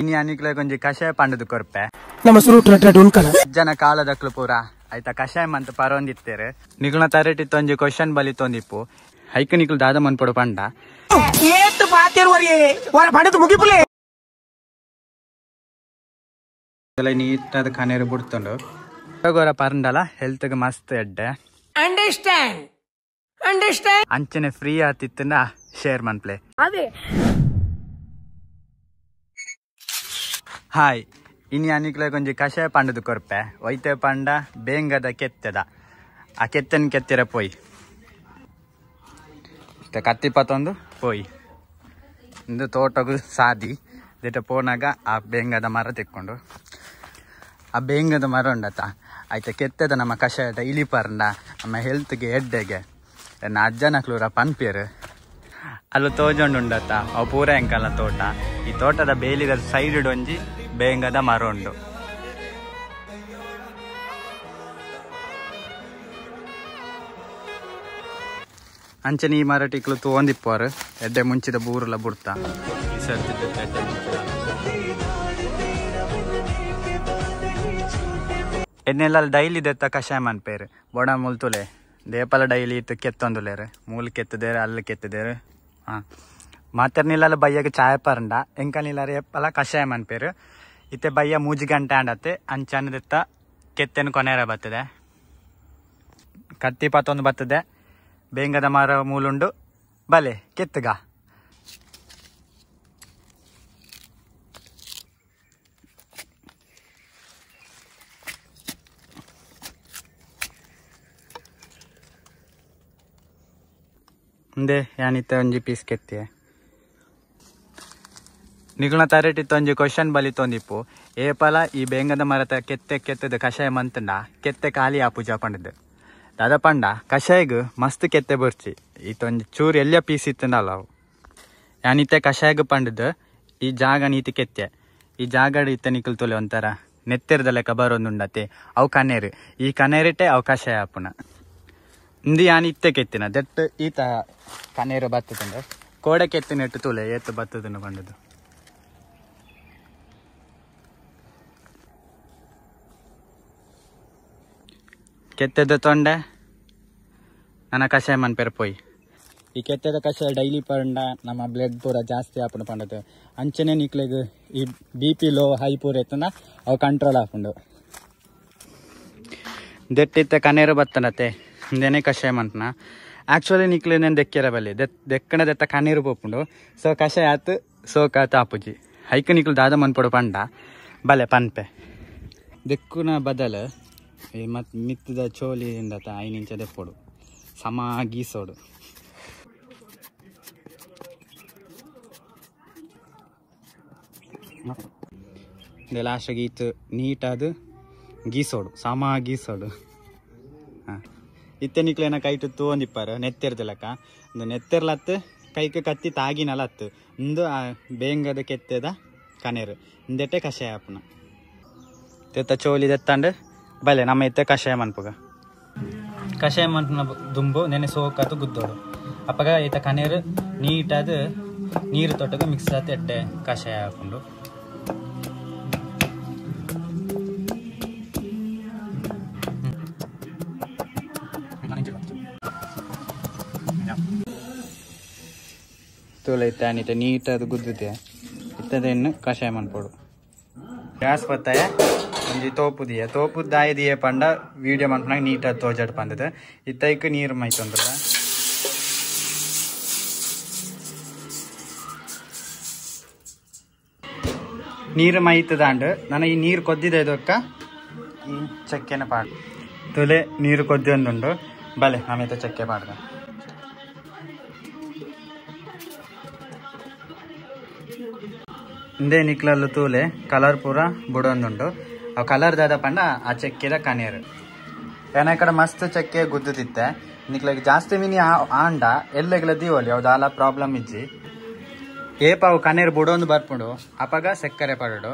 ಇನ್ ಯಾನಿಕ್ಲ ಒಂಜಿ ಕಷಾಯ ಪಾಂಡದ ಕೊರ್ಪೆ ನಮ್ಮ ಜನ ಕಾಲದ ಪೂರ ಆಯ್ತಾ ಕಷಾಯ ಅಂತ ಪರೊಂದಿತ್ತೇರು ನಿಗುಣ ತರಟಿ ತೊಂಜಿ ಕ್ವಶನ್ ಬಲಿ ತೊಂದಿಪ್ಪು ಹೈಕ್ ನಿಕ್ಲು ದಾದ ಮನ್ಪಡು ಪಂಡ ನೀಟಾದ ಖಾನೇರು ಬಿಡ್ತೊಂಡು ಗೋರ ಪರಂಡಲ ಹೆಲ್ತ್ ಗೆ ಮಸ್ತ್ ಎಡ್ಡೆ ಅಂಡರ್ಸ್ಟ್ಯಾಂಡ್ ಅಂಡರ್ಸ್ಟ್ಯಾಂಡ್ ಅಂಚನೆ ಫ್ರೀ ಆತಿತ್ತಂದ ಶೇರ್ ಪ್ಲೇ ಅದೇ ಹಾಯ್ ಇನ್ನು ಅನಿಕ್ಲ ಕೊಂಜಿ ಕಷಾಯ ಪಾಂಡದ ಕೊರ್ಪೆ ಒಯ್ತೆ ಪಂಡ ಬೇಂಗದ ಕೆತ್ತದ ಆ ಕೆತ್ತನ ಕೆತ್ತಿರ ಪೋಯ್ ಕತ್ತಿ ಪತ್ತೊಂದು ಪೋಯಿ ಇಂದು ತೋಟಗು ಸಾದಿ ದಿಟ ಪೋನಾಗ ಆ ಬೇಂಗದ ಮರ ತೆಕ್ಕೊಂಡು ಆ ಬೇಂಗದ ಮರ ಉಂಡತ ಆಯ್ತ ಕೆತ್ತದ ನಮ್ಮ ಕಷಾಯದ ಇಲಿಪರ್ಂಡ ನಮ್ಮ ಹೆಲ್ತ್ಗೆ ಎಡ್ಡೆಗೆ ನನ್ನ ಕ್ಲೂರ ಪನ್ಪಿಯರು ಅಲ್ಲೂ ತೋಜೊಂಡು ಉಂಡತ್ತ ಅವು ಪೂರ ಎಂಕಲ್ಲ ತೋಟ ಈ ತೋಟದ ಬೇಲಿದ ಸೈಡ್ ಒಂಜಿ ಬೇಂಗದ ಮರ ಉಂಡು ಅಂಚನೆ ಈ ಮರ ಟಿಕ್ಲು ತೋಂದಿಪ್ಪರು ಎಡ್ಡೆ ಮುಂಚಿದ ಬೂರುಲ ಬುಡ್ತಾ ಎನ್ನೆಲ್ಲ ಡೈಲಿ ದೆತ್ತ ಕಷಾಯ ಮನ್ಪೇರು ಬೊಡ ಮುಲ್ತುಲೆ ದೇಪಲ ಡೈಲಿ ಇತ್ತು ಕೆತ್ತೊಂದುಲೇರು ಮೂಲ್ ಕೆತ್ತದೇರು ಅಲ್ಲಿ ಕೆತ್ತದೇರು ಹಾ ಮಾತ್ರ ನಿಲ್ಲ ಬೈಯಾಗ ಚಾಯ್ ಪರಂಡ ಎಂಕ ನೀಲಾರ ಕಷಾಯ ಮನ್ಪೇರು ಇತ್ತೆ ಬಯ್ಯ ಮೂಜಿ ಗಂಟೆ ಆಂಡತ್ತೆ ಅಂಚನದಿತ್ತ ಕೆತ್ತೆನ್ ಕೊನೆರ ಬತ್ತದೆ ಕತ್ತಿ ಪಾತೊಂದು ಬತ್ತದೆ ಬೇಂಗದ ಮಾರ ಮೂಲುಂಡು ಬಲೆ ಕೆತ್ತಗ ಮುಂದೆ ಏನಿತ್ತ ಒಂಜಿ ಪೀಸ್ ಕೆತ್ತಿಯೇ ನಿಗುಣ ತರಟಿ ಒಂಜಿ ಕ್ವಶನ್ ಏ ಏಪಲ ಈ ಬೇಂಗದ ಮರತ ಕೆತ್ತೆ ಕೆತ್ತದ ಕಷಾಯ ಮಂತಂಡ ಕೆತ್ತೆ ಖಾಲಿ ಆ ಪೂಜಾ ಪಂಡದ ದಾದ ಪಂಡ ಕಷಾಯಗ್ ಮಸ್ತ್ ಕೆತ್ತೆ ಬರ್ಚಿ ಈತೊಂಜಿ ಚೂರು ಎಲ್ಲ ಪೀಸ್ ಇತ್ತಂಡಲ್ಲ ಅವು ನಾನಿತ್ತೆ ಕಷಾಯಗ್ ಪಂಡದ ಈ ಜಾಗ ನೀತಿ ಕೆತ್ತೆ ಈ ಜಾಗಡ್ ಇತ್ತೆ ತೊಲೆ ಒಂಥರ ನೆತ್ತಿರದ ಲೆಕ್ಕ ಬರೋಂದುಂಡತೆ ಅವು ಕನೇರು ಈ ಕನೇರಿಟ್ಟೆ ಅವು ಕಷಾಯ ಆಪುನ ಇಂದು ಯಾನಿ ಇತ್ತೆ ಕೆತ್ತಿನ ದಟ್ ಈತ ಕನೇರು ಬತ್ತದಂಡ ಕೋಡೆ ಕೆತ್ತಿನ ಇಟ್ಟು ತೊಲೆ ಏತು ಬತ್ತದನ್ನು ಬಂದದ್ದು ಕೆತ್ತದ ತೊಂಡೆ ನನ್ನ ಕಷಾಯ ಮನ್ಪೇರ್ ಪೋಯ್ ಈ ಕೆತ್ತದ ಕಷಾಯ ಡೈಲಿ ಪಂಡ ನಮ್ಮ ಬ್ಲಡ್ ಪೂರ ಜಾಸ್ತಿ ಆಪುಂಡು ಪಂಡದು ಅಂಚನೆ ನಿಕ್ಲೆಗ್ ಈ ಬಿ ಪಿ ಲೋ ಹೈ ಪೂರ ಇತ್ತ ಅವು ಕಂಟ್ರೋಲ್ ಆಪುಂಡು ದೆಟ್ಟಿತ್ತ ಕನೇರು ಬತ್ತನತ್ತೆ ಇಂದೇನೆ ಕಷಾಯ ಮಂಟನ ಆ್ಯಕ್ಚುಲಿ ನಿಕ್ಲಿ ನೇನು ದೆಕ್ಕಿರ ಬಲ್ಲಿ ದೆ ದೆಕ್ಕಣ ದೆತ್ತ ಕಣ್ಣೀರು ಪೋಪುಂಡು ಸೊ ಕಷಾಯ ಆತು ಆತ ಆಪುಜಿ ಹೈಕ ನಿಕ್ಲು ದಾದ ಮನ್ಪಡು ಪಂಡ ಬಲೆ ಪನ್ಪೆ ದೆಕ್ಕುನ ಬದಲು ಏ ಮಿತ್ತದ ಮಿತ್ತಿದ ಚೋಲಿಯಿಂದ ಐದು ಇಂಚ ದೆಪ್ಪೊಡು ಸಮ ಗೀಸೋಡು ಲಾಸ್ಟ್ ಇತ್ತು ನೀಟಾದ ಗೀಸೋಡು ಸಮ ಗೀಸೋಡು ಹಾಂ ಇತ್ತನಿಕ್ಲೇನ ಕೈಟು ತೋಂದಿಪ್ಪಾರ ನೆತ್ತೆರ್ದಲಕ ಒಂದು ನೆತ್ತೆರ್ಲತ್ತು ಕೈಗೆ ಕತ್ತಿ ತಾಗಿನಲತ್ತು ಇಂದು ಆ ಬೇಂಗದ ಕೆತ್ತೆದ ಕನೇರು ಇಂದೆಟ್ಟೆ ಕಷಾಯ ಅಪ್ಪನ ತೆತ್ತ ಚೋಲಿ ತೆತ್ತಂಡು ಬಲೆ ನಮ್ಮ ಇತ್ತೆ ಕಷಾಯ ಮನ್ಪುಗ ಕಷಾಯ ಮನ್ಪನ ದುಂಬು ನೆನೆ ಸೋಕಾತು ಗುದ್ದೋಡು ಅಪ್ಪಗ ಈತ ಕನೇರು ನೀಟಾದ ನೀರು ತೊಟ್ಟಗ ಮಿಕ್ಸ್ ಆತ ಎಟ್ಟೆ ಕಷಾಯ ಹಾಕೊಂಡು ತೋಲೈತೆ ಅನಿತ ನೀಟಾದ ಗುದ್ದಿದೆ ಇನ್ನು ಕಷಾಯ ಮನ್ಪೋಡು ಗ್ಯಾಸ್ ಬರ್ತಾಯ ಒಂಜಿ ದಿಯ ತೋಪು ದಿಯ ಪಂಡ ವೀಡಿಯೋ ಮನ್ಪನಾಗ ನೀಟಾಗಿ ತೋಜಡ್ ಪಂದದ ಇತ್ತೈಕ್ ನೀರು ಮೈತೊಂದ್ರ ನೀರು ಮೈತದಾಂಡ್ ನಾನು ಈ ನೀರು ಕೊದ್ದಿದೆ ಇದಕ್ಕ ಈ ಚಕ್ಕೆನ ಪಾಡು ತುಲೆ ನೀರು ಕೊದ್ದೊಂದುಂಡು ಬಲೆ ಆಮೇತ ಚಕ್ಕೆ ಪಾಡ್ದ ಇಂದೇ ನಿಕ್ಲಲ್ಲು ತೂಲೆ ಕಲರ್ ಪೂರ ಬುಡೊಂದುಂಡು ಅವು ಕಲರ್ ದಾದ ಪಂಡ ಆ ಚೆಕ್ಕೆದ ಕನೇರು ಏನ ಕಡೆ ಮಸ್ತ್ ಚಕ್ಕೆ ಗುದ್ದುತ್ತಿತ್ತೆ ನಿಕ್ಲಗೆ ಜಾಸ್ತಿ ಮಿನಿ ಆಂಡ ಎಲ್ಲೆಗ್ಲ ದೀವಲಿ ಆಲ ಪ್ರಾಬ್ಲಮ್ ಇಜ್ಜಿ ಏಪ ಅವು ಕನೇರು ಬುಡೊಂದು ಬರ್ಪುಡು ಅಪಗ ಸಕ್ಕರೆ ಪರಡು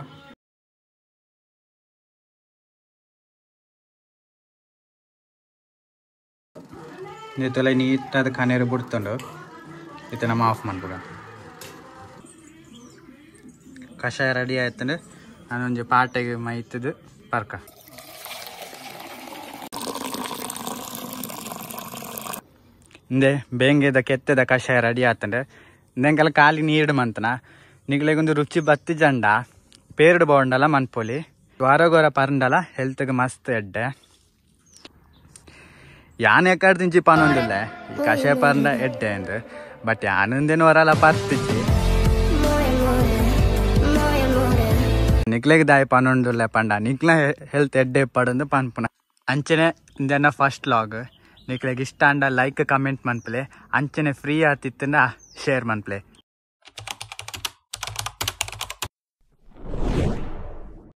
ಇತ್ತಲ್ಲ ನೀಟಾದ ಕನೇರು ಬಿಡ್ತಂಡು ಇತ್ತ ನಮ್ಮ ಆಫ್ ಮಾಡ್ಬಿಡ ಕಷಾಯ ರೆಡಿ ಆಯ್ತಂದ್ರೆ ಅದೊಂದು ಪಾಟೆಗೆ ಮೈತದು ಪರ್ಕ ಇಂದೆ ಬೇಂಗೆದ ಕೆತ್ತದ ಕಷಾಯ ರೆಡಿ ಆತಂಡೆ ಇಂದೆಂಗೆಲ್ಲ ಕಾಲಿ ನೀರು ಮಂತನ ನಿಗ್ಲೆಗೊಂದು ರುಚಿ ಬತ್ತಿ ಜಂಡ ಪೇರ್ಡ್ ಬೋಂಡಲ ಮನ್ಪೊಲಿ ವಾರಗೋರ ಪರಂಡಲ ಹೆಲ್ತ್ಗೆ ಮಸ್ತ್ ಎಡ್ಡೆ ಯಾನ್ ಎಕ್ಕಾಡ್ ತಿಂಜಿ ಪನೊಂದಿಲ್ಲ ಕಷಾಯ ಪರಂಡ ಎಡ್ಡೆ ಅಂದ್ರೆ ಬಟ್ ಯಾನಂದೇನು ವರಲ್ಲ ಪರ್ತಿಚ್ಚಿ నిక్లేకి దాయి పనుండులే పండ ಹೆಲ್ತ್ హెల్త్ ఎడ్డే పడుందు పన్పున ಅಂಚನೆ ಇಂದೆನ ಫಸ್ಟ್ ಲಾಗ್ ನಿಕ್ಲೆಗ್ ಇಷ್ಟ ಅಂಡ ಲೈಕ್ ಕಮೆಂಟ್ ಮನ್ಪಲೆ ಅಂಚನೆ ಫ್ರೀ ಆತಿತ್ತಂದ ಶೇರ್ ಮನ್ಪಲೆ